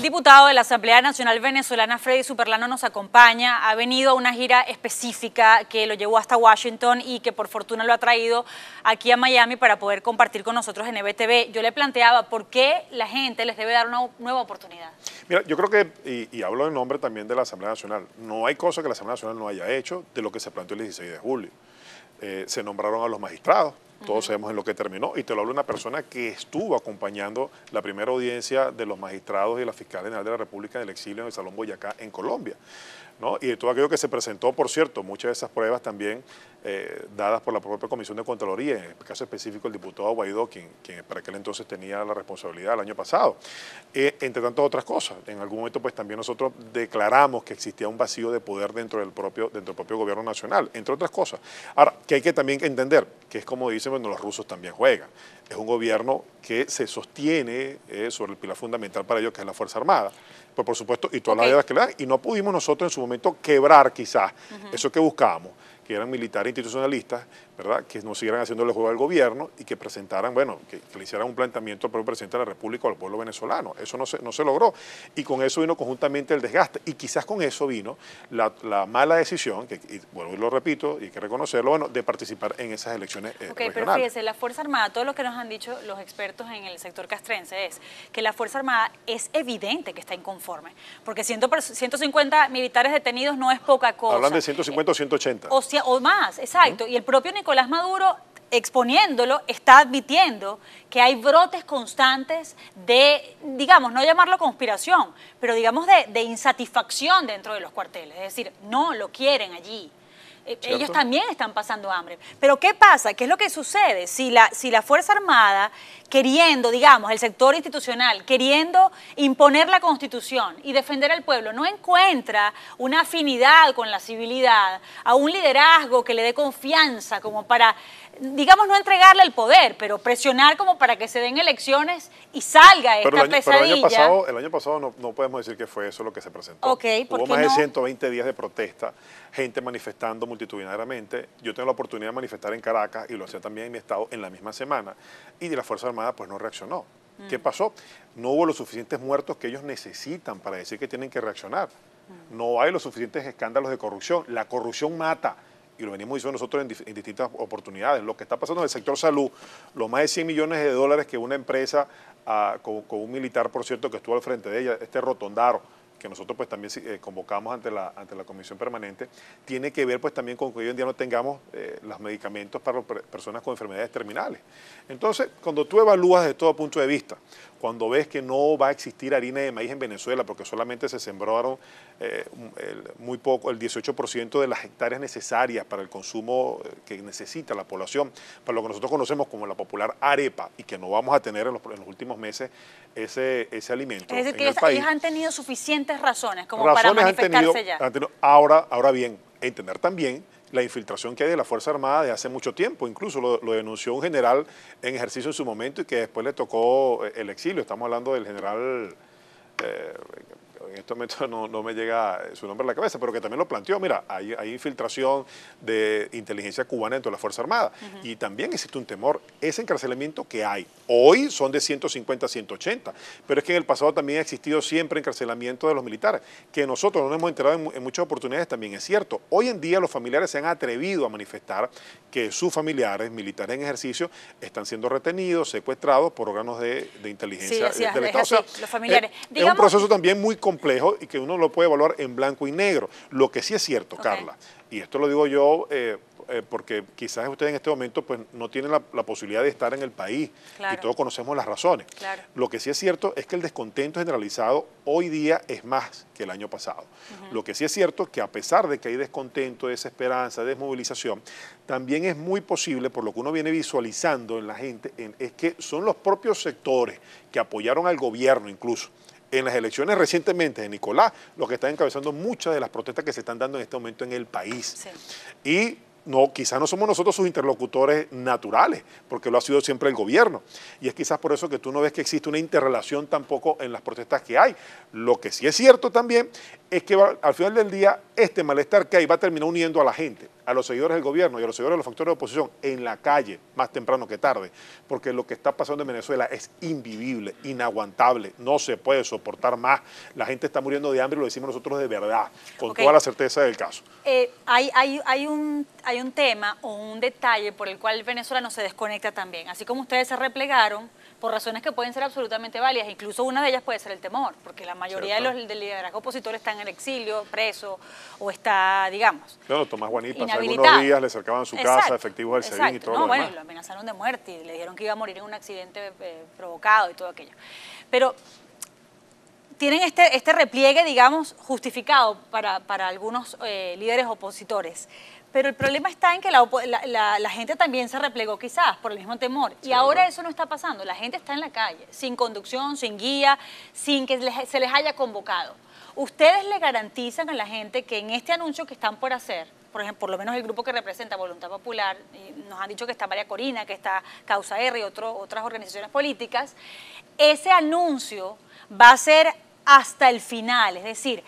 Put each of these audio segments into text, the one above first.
El diputado de la Asamblea Nacional Venezolana, Freddy Superlano, nos acompaña. Ha venido a una gira específica que lo llevó hasta Washington y que por fortuna lo ha traído aquí a Miami para poder compartir con nosotros en EBTV. Yo le planteaba por qué la gente les debe dar una nueva oportunidad. Mira, yo creo que, y, hablo en nombre también de la Asamblea Nacional, no hay cosa que la Asamblea Nacional no haya hecho de lo que se planteó el 16 de julio. Eh, se nombraron a los magistrados, todos sabemos en lo que terminó. Y te lo habla una persona que estuvo acompañando la primera audiencia de los magistrados y la fiscal general de la República en el exilio en el Salón Boyacá, en Colombia y de todo aquello que se presentó, por cierto, muchas de esas pruebas también eh, dadas por la propia Comisión de Contraloría, en el caso específico el diputado Guaidó, quien, para aquel entonces tenía la responsabilidad el año pasado, eh, entre tantas otras cosas. En algún momento pues también nosotros declaramos que existía un vacío de poder dentro del propio, dentro del propio gobierno nacional, entre otras cosas. Ahora, que hay que también entender, que es como dicen, bueno, los rusos también juegan. Es un gobierno que se sostiene eh, sobre el pilar fundamental para ello, que es la Fuerza Armada pues por supuesto, y todas las las que le dan, y no pudimos nosotros en su momento quebrar quizás eso que buscábamos, que eran militares institucionalistas, que no siguieran haciendo el juego al gobierno y que presentaran, bueno, que, le hicieran un planteamiento al propio presidente de la República o al pueblo venezolano. Eso no se, no se logró. Y con eso vino conjuntamente el desgaste. Y quizás con eso vino la, mala decisión, que y, bueno, y lo repito, y hay que reconocerlo, de participar en esas elecciones. Eh, ok, pero fíjese, la Fuerza Armada, todo lo que nos han dicho los expertos en el sector castrense es que la Fuerza Armada es evidente que está inconforme, porque 150 militares detenidos no es poca cosa. Hablan de 150 o 180. O, sea, o más, exacto. Y el propio Nicolás Nicolás Maduro exponiéndolo, está admitiendo que hay brotes constantes de, digamos, no llamarlo conspiración, pero digamos de, insatisfacción dentro de los cuarteles. Es decir, no lo quieren allí. Eh, ellos también están pasando hambre. Pero ¿qué pasa? ¿Qué es lo que sucede? Si la, si la Fuerza Armada queriendo, digamos, el sector institucional, queriendo imponer la constitución y defender al pueblo, no encuentra una afinidad con la civilidad, a un liderazgo que le dé confianza como para, digamos, no entregarle el poder, pero presionar como para que se den elecciones y salga esta pesadilla. el año pasado, no, podemos decir que fue eso lo que se presentó. Hubo más de 120 días de protesta, gente manifestando multitudinariamente. Yo tengo la oportunidad de manifestar en Caracas y lo hacía también en mi estado en la misma semana. Y de las Fuerzas Armadas pues no reaccionó. ¿Qué mm. pasó? No hubo los suficientes muertos que ellos necesitan para decir que tienen que reaccionar. Mm. No hay los suficientes escándalos de corrupción. La corrupción mata y lo venimos diciendo nosotros en, distintas oportunidades, lo que está pasando en el sector salud, los más de 100 millones de dólares que una empresa, ah, con, con, un militar, por cierto, que estuvo al frente de ella, este rotondaro, que nosotros pues también eh, convocamos ante la, ante la Comisión Permanente, tiene que ver pues también con que hoy en día no tengamos eh, los medicamentos para personas con enfermedades terminales. Entonces, cuando tú evalúas desde todo punto de vista, cuando ves que no va a existir harina de maíz en Venezuela, porque solamente se sembraron eh, muy poco, el 18% de las hectáreas necesarias para el consumo que necesita la población, para lo que nosotros conocemos como la popular arepa, y que no vamos a tener en los, últimos meses ese, ese alimento. Es decir, que ellos han tenido suficiente razones, como para manifestarse tenido, ya. ahora, ahora bien, e entender también la infiltración que hay de la Fuerza Armada de hace mucho tiempo, incluso lo, denunció un general en ejercicio en su momento y que después le tocó eh, el exilio, estamos hablando del general... Eh, en este momento no, me llega eh, su nombre a la cabeza, pero que también lo planteó, mira, hay, infiltración de inteligencia cubana dentro de la Fuerza Armada y también existe un temor, ese encarcelamiento que hay. Hoy son de 150 a 180, pero es que en el pasado también ha existido siempre encarcelamiento de los militares, que nosotros no nos hemos enterado en, muchas oportunidades, también es cierto. Hoy en día los familiares se han atrevido a manifestar que sus familiares, militares en ejercicio, están siendo retenidos, secuestrados por órganos de, inteligencia del Estado. es un proceso también muy complejo y que uno lo puede evaluar en blanco y negro. Lo que sí es cierto, Carla, y esto lo digo yo eh, eh, porque quizás ustedes en este momento pues, no tienen la, posibilidad de estar en el país y todos conocemos las razones. Lo que sí es cierto es que el descontento generalizado hoy día es más que el año pasado. Lo que sí es cierto es que a pesar de que hay descontento, desesperanza, desmovilización, también es muy posible, por lo que uno viene visualizando en la gente, es que son los propios sectores que apoyaron al gobierno incluso, en las elecciones recientemente de Nicolás, lo que está encabezando muchas de las protestas que se están dando en este momento en el país. Sí. Y no, quizás no somos nosotros sus interlocutores naturales, porque lo ha sido siempre el gobierno. Y es quizás por eso que tú no ves que existe una interrelación tampoco en las protestas que hay. Lo que sí es cierto también es que al final del día este malestar que hay va a terminar uniendo a la gente, a los seguidores del gobierno y a los seguidores de los factores de oposición en la calle, más temprano que tarde, porque lo que está pasando en Venezuela es invivible, inaguantable, no se puede soportar más. La gente está muriendo de hambre y lo decimos nosotros de verdad, con toda la certeza del caso. Eh, hay, hay, hay, un, un tema o un detalle por el cual Venezuela no se desconecta también. Así como ustedes se replegaron por razones que pueden ser absolutamente válidas, incluso una de ellas puede ser el temor, porque la mayoría de los del liderazgo opositor están en el exilio, preso o está, digamos. Claro, Tomás hace algunos días le cercaban su casa, efectivos del SEBIN y todo no, bueno, lo amenazaron de muerte y le dijeron que iba a morir en un accidente eh, provocado y todo aquello. Pero tienen este, este repliegue, digamos, justificado para, algunos eh, líderes opositores. Pero el problema está en que la, gente también se replegó quizás por el mismo temor. y ahora eso no está pasando. La gente está en la calle, sin conducción, sin guía, sin que se les haya convocado. ¿Ustedes le garantizan a la gente que en este anuncio que están por hacer, por ejemplo, por lo menos el grupo que representa Voluntad Popular, eh, nos han dicho que está María Corina, que está Causa R y otras organizaciones políticas, ese anuncio va a ser hasta el final, es decir,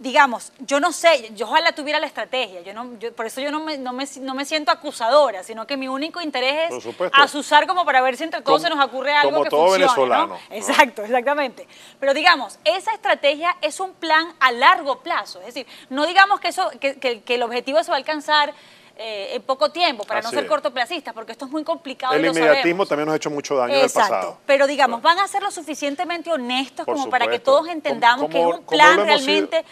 digamos, yo no sé, yo ojalá tuviera la estrategia, yo no, por eso yo no me, no, me, siento acusadora, sino que mi único interés es asusar como para ver si entre todos se nos ocurre algo que todo venezolano. Exacto, exactamente. Pero digamos, esa estrategia es un plan a largo plazo, es decir, no digamos que, eso, que, que el objetivo se va a alcanzar eh, en poco tiempo, para no ser cortoplacistas, porque esto es muy complicado. El y inmediatismo también nos ha hecho mucho daño el pasado. Pero digamos, van a ser lo suficientemente honestos como para que todos entendamos que es un plan realmente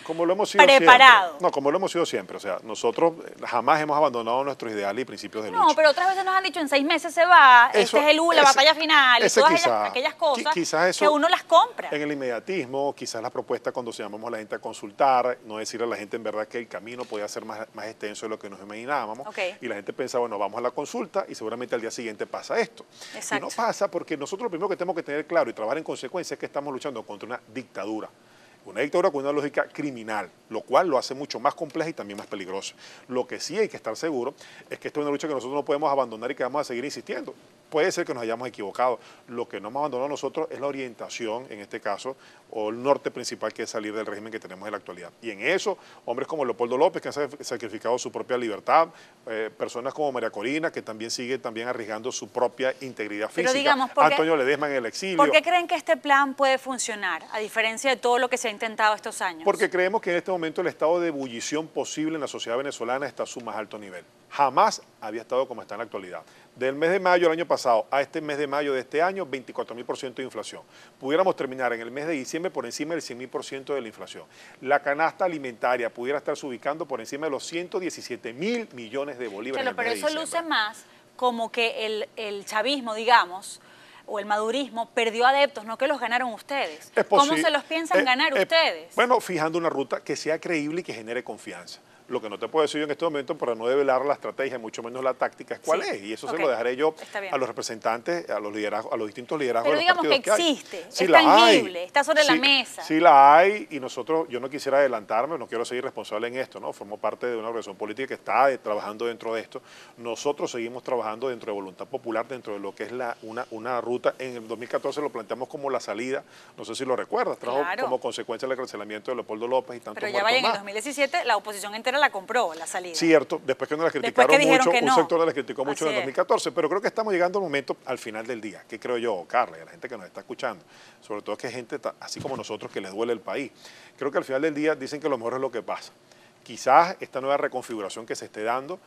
preparado. No, como lo hemos sido siempre. O sea, nosotros jamás hemos abandonado nuestros ideales y principios de lucha. No, pero otras veces nos han dicho en seis meses se va, este es el U, la batalla final, y todas aquellas cosas que uno las compra. En el inmediatismo, quizás la propuesta cuando se llamamos a la gente a consultar, no decirle a la gente en verdad que el camino podía ser más, más extenso de lo que nos imaginábamos y la gente piensa, bueno, vamos a la consulta y seguramente al día siguiente pasa esto. Y no pasa porque nosotros lo primero que tenemos que tener claro y trabajar en consecuencia es que estamos luchando contra una dictadura. Una dictadura con una lógica criminal, lo cual lo hace mucho más compleja y también más peligroso. Lo que sí hay que estar seguro es que esto es una lucha que nosotros no podemos abandonar y que vamos a seguir insistiendo. Puede ser que nos hayamos equivocado. Lo que no hemos abandonó nosotros es la orientación, en este caso, o el norte principal que es salir del régimen que tenemos en la actualidad. Y en eso, hombres como Leopoldo López, que han sacrificado su propia libertad, eh, personas como María Corina, que también sigue también arriesgando su propia integridad física, Antonio Ledesma en el exilio. ¿Por qué creen que este plan puede funcionar, a diferencia de todo lo que se ha intentado estos años? Porque creemos que en este momento el estado de ebullición posible en la sociedad venezolana está a su más alto nivel jamás había estado como está en la actualidad. Del mes de mayo del año pasado a este mes de mayo de este año, 24.000% de inflación. Pudiéramos terminar en el mes de diciembre por encima del 100.000% de la inflación. La canasta alimentaria pudiera estarse ubicando por encima de los 117.000 millones de bolívares. pero eso luce más como que el, chavismo, digamos, o el madurismo perdió adeptos, no que los ganaron ustedes. ¿Cómo se los piensan eh, ganar eh, ustedes? Bueno, fijando una ruta que sea creíble y que genere confianza. Lo que no te puedo decir en este momento para no develar la estrategia, mucho menos la táctica, es cuál es. Y eso se lo dejaré yo a los representantes, a los liderazgos, a los distintos liderazgos. Pero digamos que existe, es tangible, está sobre la mesa. Sí la hay y nosotros, yo no quisiera adelantarme, no quiero seguir responsable en esto, ¿no? Formo parte de una organización política que está eh, trabajando dentro de esto. Nosotros seguimos trabajando dentro de Voluntad Popular, dentro de lo que es la, una, una ruta. En el 2014 lo planteamos como la salida, no sé si lo recuerdas, como consecuencia del cancelamiento de Leopoldo López y tanto Pero ya vaya en el 2017 la oposición entera la compró, la salida. Cierto, después que nos la criticaron mucho, un sector la criticó mucho en el 2014, pero creo que estamos llegando al momento, al final del día, que creo yo, Carla, y a la gente que nos está escuchando, sobre todo que gente así como nosotros que le duele el país. Creo que al final del día dicen que lo mejor es lo que pasa. Quizás esta nueva reconfiguración que se esté dando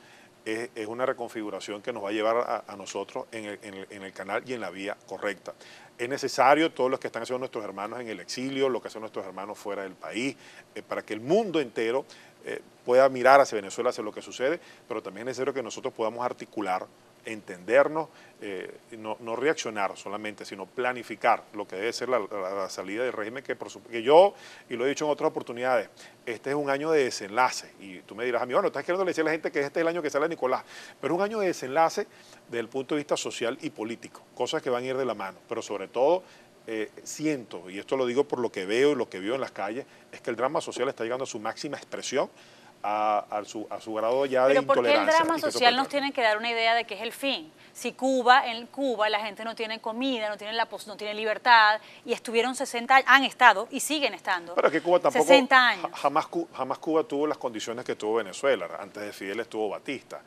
es, una reconfiguración que nos va a llevar a, nosotros en el, canal y en la vía correcta es necesario todos los que están haciendo nuestros hermanos en el exilio, lo que hacen nuestros hermanos fuera del país, eh, para que el mundo entero eh, pueda mirar hacia Venezuela, hacia lo que sucede, pero también es necesario que nosotros podamos articular, entendernos, eh, no, reaccionar solamente, sino planificar lo que debe ser la, salida del régimen, que, yo, y lo he dicho en otras oportunidades, este es un año de desenlace, y tú me dirás, amigo, no estás queriendo decirle a la gente que este es el año que sale Nicolás, pero es un año de desenlace desde el punto de vista social y político, cosas que van a ir de la mano, pero sobre todo eh, siento, y esto lo digo por lo que veo y lo que veo en las calles, es que el drama social está llegando a su máxima expresión. A, su, a su, grado ya de ¿Pero intolerancia. ¿Por qué el drama social nos tiene que dar una idea de que es el fin? Si Cuba, en Cuba la gente no tiene comida, no tiene, la, no tiene libertad, y estuvieron 60 años, han estado y siguen estando. Pero que Cuba tampoco. 60 años. Jamás, jamás Cuba tuvo las condiciones que tuvo Venezuela. Antes de Fidel estuvo Batista.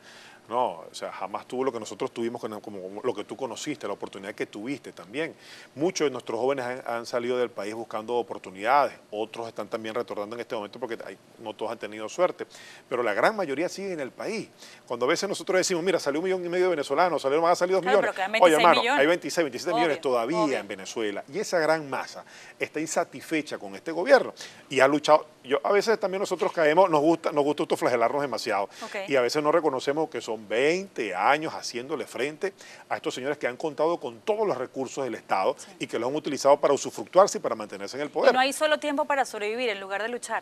No, o sea, jamás tuvo lo que nosotros tuvimos, como lo que tú conociste, la oportunidad que tuviste también. Muchos de nuestros jóvenes han, salido del país buscando oportunidades, otros están también retornando en este momento porque no todos han tenido suerte, pero la gran mayoría sigue en el país. Cuando a veces nosotros decimos, mira, salió un millón y medio de venezolanos, salieron, más, salido dos millones. Oye, hermano, hay 26, 27 millones todavía en Venezuela y esa gran masa está insatisfecha con este gobierno y ha luchado. Yo, a veces también nosotros caemos, nos gusta, nos gusta autoflagelarnos demasiado y a veces no reconocemos que somos son 20 años haciéndole frente a estos señores que han contado con todos los recursos del Estado y que los han utilizado para usufructuarse y para mantenerse en el poder. Pero no hay solo tiempo para sobrevivir en lugar de luchar.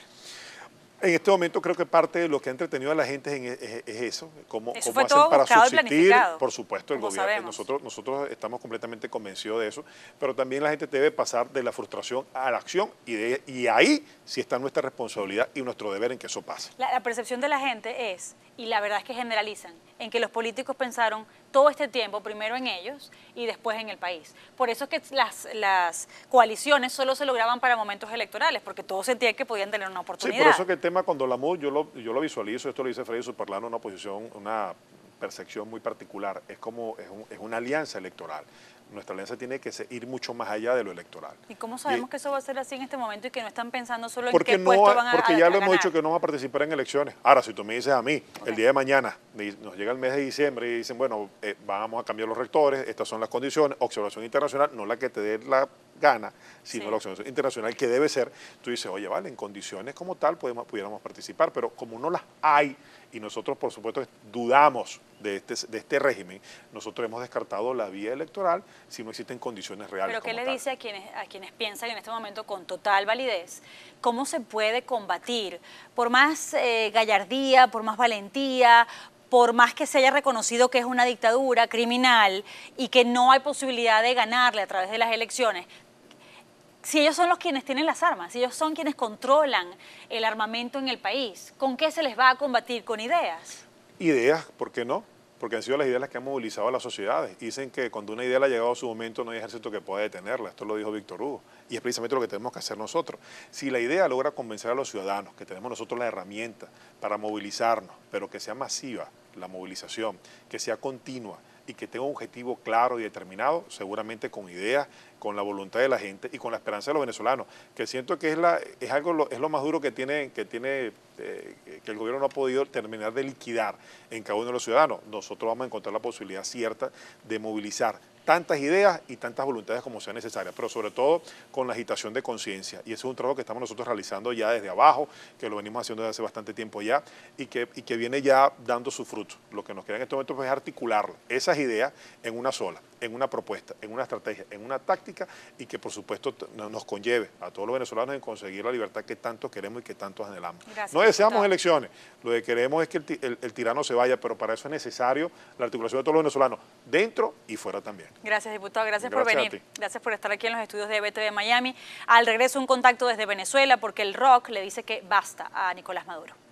En este momento creo que parte de lo que ha entretenido a la gente e, e, es, eso, cómo, hacen para subsistir, por supuesto, el gobierno. Nosotros, estamos completamente convencidos de eso, pero también la gente debe pasar de la frustración a la acción y, ahí sí está nuestra responsabilidad y nuestro deber en que eso pase. la percepción de la gente es, y la verdad es que generalizan, en que los políticos pensaron todo este tiempo primero en ellos y después en el país. Por eso es que las, coaliciones solo se lograban para momentos electorales, porque todos sentían que podían tener una oportunidad. Sí, por eso que el tema con Dolamud, yo lo, yo lo visualizo, esto lo dice Freddy Superlano, una posición, una percepción muy particular, es como es, es una alianza electoral nuestra alianza tiene que ir mucho más allá de lo electoral. ¿Y cómo sabemos que eso va a ser así en este momento y que no están pensando solo en qué puesto van a Porque ya lo hemos dicho que no va a participar en elecciones. Ahora, si tú me dices a mí, el día de mañana, nos llega el mes de diciembre y dicen, bueno, eh, vamos a cambiar los rectores, estas son las condiciones, observación internacional, no la que te dé la gana, sino la opción internacional, que debe ser, tú dices, oye, vale, en condiciones como tal podemos, pudiéramos participar, pero como no las hay y nosotros, por supuesto, dudamos de este, de este régimen, nosotros hemos descartado la vía electoral si no existen condiciones reales. Pero ¿qué le dice a quienes, a quienes piensan en este momento con total validez cómo se puede combatir? Por más eh, gallardía, por más valentía, por más que se haya reconocido que es una dictadura criminal y que no hay posibilidad de ganarle a través de las elecciones, si ellos son los quienes tienen las armas, si ellos son quienes controlan el armamento en el país, ¿con qué se les va a combatir? ¿Con ideas? Ideas, ¿por qué no? Porque han sido las ideas las que han movilizado a las sociedades. Dicen que cuando una idea le ha llegado a su momento no hay ejército que pueda detenerla. Esto lo dijo Víctor Hugo. Y es precisamente lo que tenemos que hacer nosotros. Si la idea logra convencer a los ciudadanos que tenemos nosotros la herramienta para movilizarnos, pero que sea masiva la movilización, que sea continua, y que tenga un objetivo claro y determinado, seguramente con ideas, con la voluntad de la gente y con la esperanza de los venezolanos, que siento que es, la, es algo es lo más duro que tiene, que tiene eh, que el gobierno no ha podido terminar de liquidar en cada uno de los ciudadanos. Nosotros vamos a encontrar la posibilidad cierta de movilizar tantas ideas y tantas voluntades como sea necesaria, pero sobre todo con la agitación de conciencia. Y ese es un trabajo que estamos nosotros realizando ya desde abajo, que lo venimos haciendo desde hace bastante tiempo ya y que, que viene ya dando su fruto. Lo que nos queda en este momento pues, es articular esas ideas en una sola, en una propuesta, en una estrategia, en una táctica y que por supuesto nos conlleve a todos los venezolanos en conseguir la libertad que tanto queremos y que tanto anhelamos. no deseamos elecciones, lo que queremos es que el, el tirano se vaya, pero para eso es necesario la articulación de todos los venezolanos, dentro y fuera también. Gracias, diputado. Gracias, por venir. Gracias por estar aquí en los estudios de de Miami. Al regreso, un contacto desde Venezuela porque el rock le dice que basta a Nicolás Maduro.